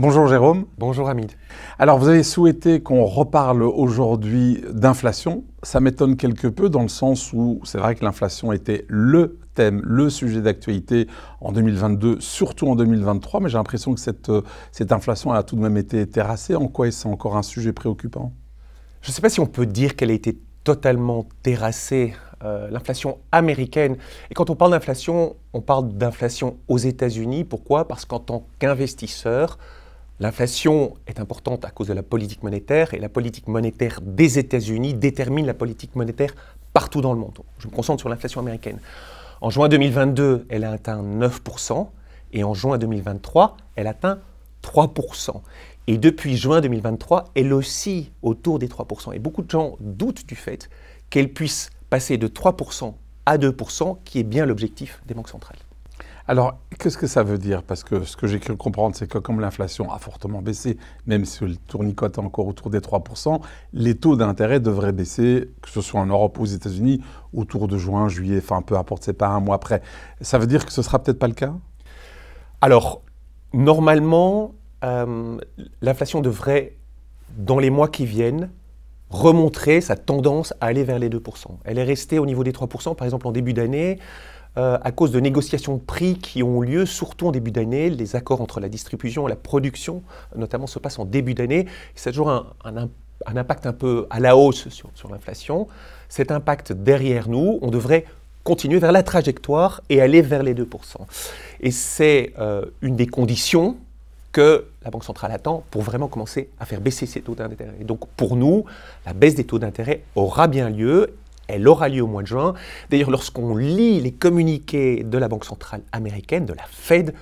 Bonjour Jérôme. Bonjour Hamid. Alors vous avez souhaité qu'on reparle aujourd'hui d'inflation. Ça m'étonne quelque peu dans le sens où c'est vrai que l'inflation était le thème, le sujet d'actualité en 2022, surtout en 2023, mais j'ai l'impression que cette, euh, cette inflation a tout de même été terrassée. En quoi est-ce encore un sujet préoccupant Je ne sais pas si on peut dire qu'elle a été totalement terrassée. Euh, l'inflation américaine. Et quand on parle d'inflation, on parle d'inflation aux États-Unis. Pourquoi Parce qu'en tant qu'investisseur, L'inflation est importante à cause de la politique monétaire et la politique monétaire des États-Unis détermine la politique monétaire partout dans le monde. Je me concentre sur l'inflation américaine. En juin 2022, elle a atteint 9% et en juin 2023, elle atteint 3%. Et depuis juin 2023, elle oscille autour des 3%. Et beaucoup de gens doutent du fait qu'elle puisse passer de 3% à 2%, qui est bien l'objectif des banques centrales. Alors, qu'est-ce que ça veut dire Parce que ce que j'ai cru comprendre, c'est que comme l'inflation a fortement baissé, même si le tournicote est encore autour des 3%, les taux d'intérêt devraient baisser, que ce soit en Europe ou aux États-Unis, autour de juin, juillet, enfin peu importe, c'est pas un mois après. Ça veut dire que ce sera peut-être pas le cas Alors, normalement, euh, l'inflation devrait, dans les mois qui viennent, remontrer sa tendance à aller vers les 2%. Elle est restée au niveau des 3%, par exemple en début d'année. Euh, à cause de négociations de prix qui ont lieu surtout en début d'année. Les accords entre la distribution et la production, notamment, se passent en début d'année. C'est toujours un, impact un peu à la hausse sur, l'inflation. Cet impact derrière nous, on devrait continuer vers la trajectoire et aller vers les 2%. Et c'est euh, une des conditions que la Banque centrale attend pour vraiment commencer à faire baisser ses taux d'intérêt. donc pour nous, la baisse des taux d'intérêt aura bien lieu elle aura lieu au mois de juin. D'ailleurs, lorsqu'on lit les communiqués de la Banque centrale américaine, de la Fed,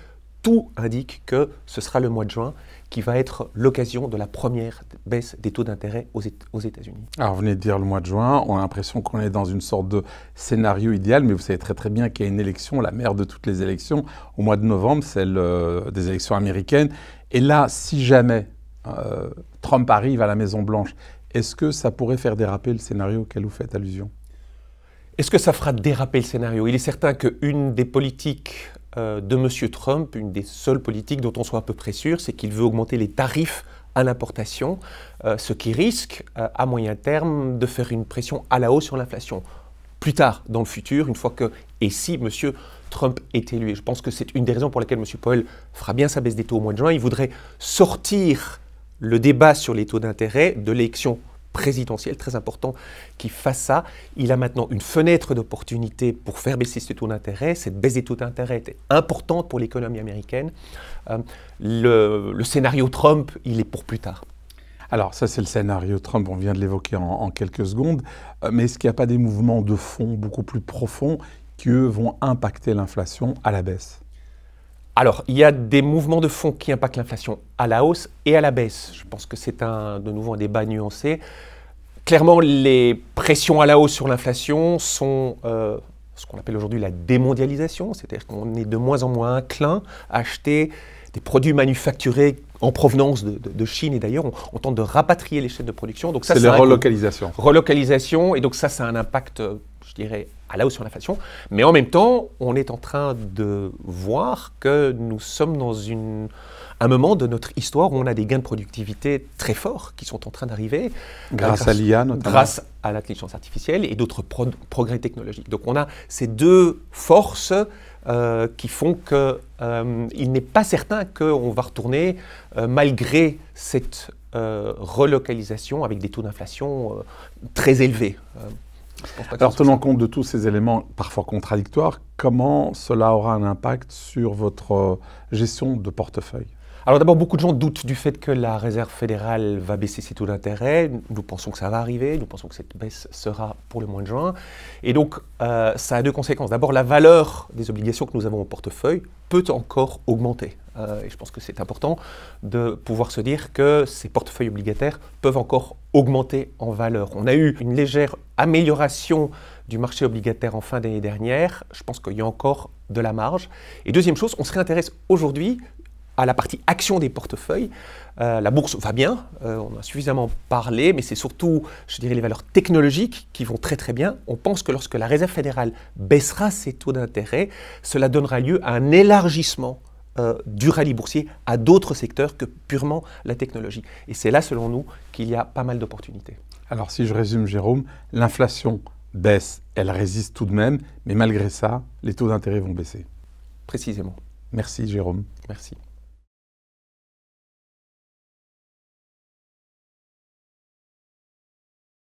tout indique que ce sera le mois de juin qui va être l'occasion de la première baisse des taux d'intérêt aux, États-Unis. Alors, vous venez de dire le mois de juin, on a l'impression qu'on est dans une sorte de scénario idéal, mais vous savez très très bien qu'il y a une élection, la mère de toutes les élections, au mois de novembre, celle euh, des élections américaines. Et là, si jamais euh, Trump arrive à la Maison-Blanche est-ce que ça pourrait faire déraper le scénario auquel vous faites allusion Est-ce que ça fera déraper le scénario Il est certain qu'une des politiques euh, de M. Trump, une des seules politiques dont on soit à peu près sûr, c'est qu'il veut augmenter les tarifs à l'importation, euh, ce qui risque euh, à moyen terme de faire une pression à la hausse sur l'inflation. Plus tard, dans le futur, une fois que, et si M. Trump est élu, je pense que c'est une des raisons pour lesquelles M. Powell fera bien sa baisse des taux au mois de juin, il voudrait sortir le débat sur les taux d'intérêt de l'élection présidentielle, très important qui fasse ça. Il a maintenant une fenêtre d'opportunité pour faire baisser ses taux d'intérêt. Cette baisse des taux d'intérêt était importante pour l'économie américaine. Euh, le, scénario Trump, il est pour plus tard. Alors ça, c'est le scénario Trump, on vient de l'évoquer en, quelques secondes, euh, mais est-ce qu'il n'y a pas des mouvements de fond beaucoup plus profonds qui, vont impacter l'inflation à la baisse alors, il y a des mouvements de fonds qui impactent l'inflation à la hausse et à la baisse. Je pense que c'est un, de nouveau un débat nuancé. Clairement, les pressions à la hausse sur l'inflation sont euh, ce qu'on appelle aujourd'hui la démondialisation, c'est-à-dire qu'on est de moins en moins inclin à acheter des produits manufacturés en provenance de, Chine. Et d'ailleurs, on, tente de rapatrier les chaînes de production. Donc c'est la relocalisation. Relocalisation, et donc ça, ça a un impact euh, je dirais, à la hausse sur l'inflation. Mais en même temps, on est en train de voir que nous sommes dans une, un moment de notre histoire où on a des gains de productivité très forts qui sont en train d'arriver. Grâce, à l'IA notamment. Grâce à l'intelligence artificielle et d'autres progrès technologiques. Donc on a ces deux forces euh, qui font qu'il euh, n'est pas certain qu'on va retourner, euh, malgré cette relocalisation, avec des taux d'inflation très élevés. Alors, tenant compte de tous ces éléments parfois contradictoires, comment cela aura un impact sur votre euh, gestion de portefeuille alors d'abord, beaucoup de gens doutent du fait que la Réserve fédérale va baisser ses taux d'intérêt. Nous pensons que ça va arriver, nous pensons que cette baisse sera pour le mois de juin. Et donc, euh, ça a deux conséquences. D'abord, la valeur des obligations que nous avons au portefeuille peut encore augmenter. Euh, et je pense que c'est important de pouvoir se dire que ces portefeuilles obligataires peuvent encore augmenter en valeur. On a eu une légère amélioration du marché obligataire en fin d'année dernière. Je pense qu'il y a encore de la marge. Et deuxième chose, on se réintéresse aujourd'hui à la partie action des portefeuilles. Euh, la bourse va bien, on euh, on a suffisamment parlé, mais c'est surtout, je dirais, les valeurs technologiques qui vont très très bien. On pense que lorsque la Réserve fédérale baissera ses taux d'intérêt, cela donnera lieu à un élargissement euh, du rallye boursier à d'autres secteurs que purement la technologie. Et c'est là, selon nous, qu'il y a pas mal d'opportunités. Alors si je résume, Jérôme, l'inflation baisse, elle résiste tout de même, mais malgré ça, les taux d'intérêt vont baisser. Précisément. Merci, Jérôme. Merci.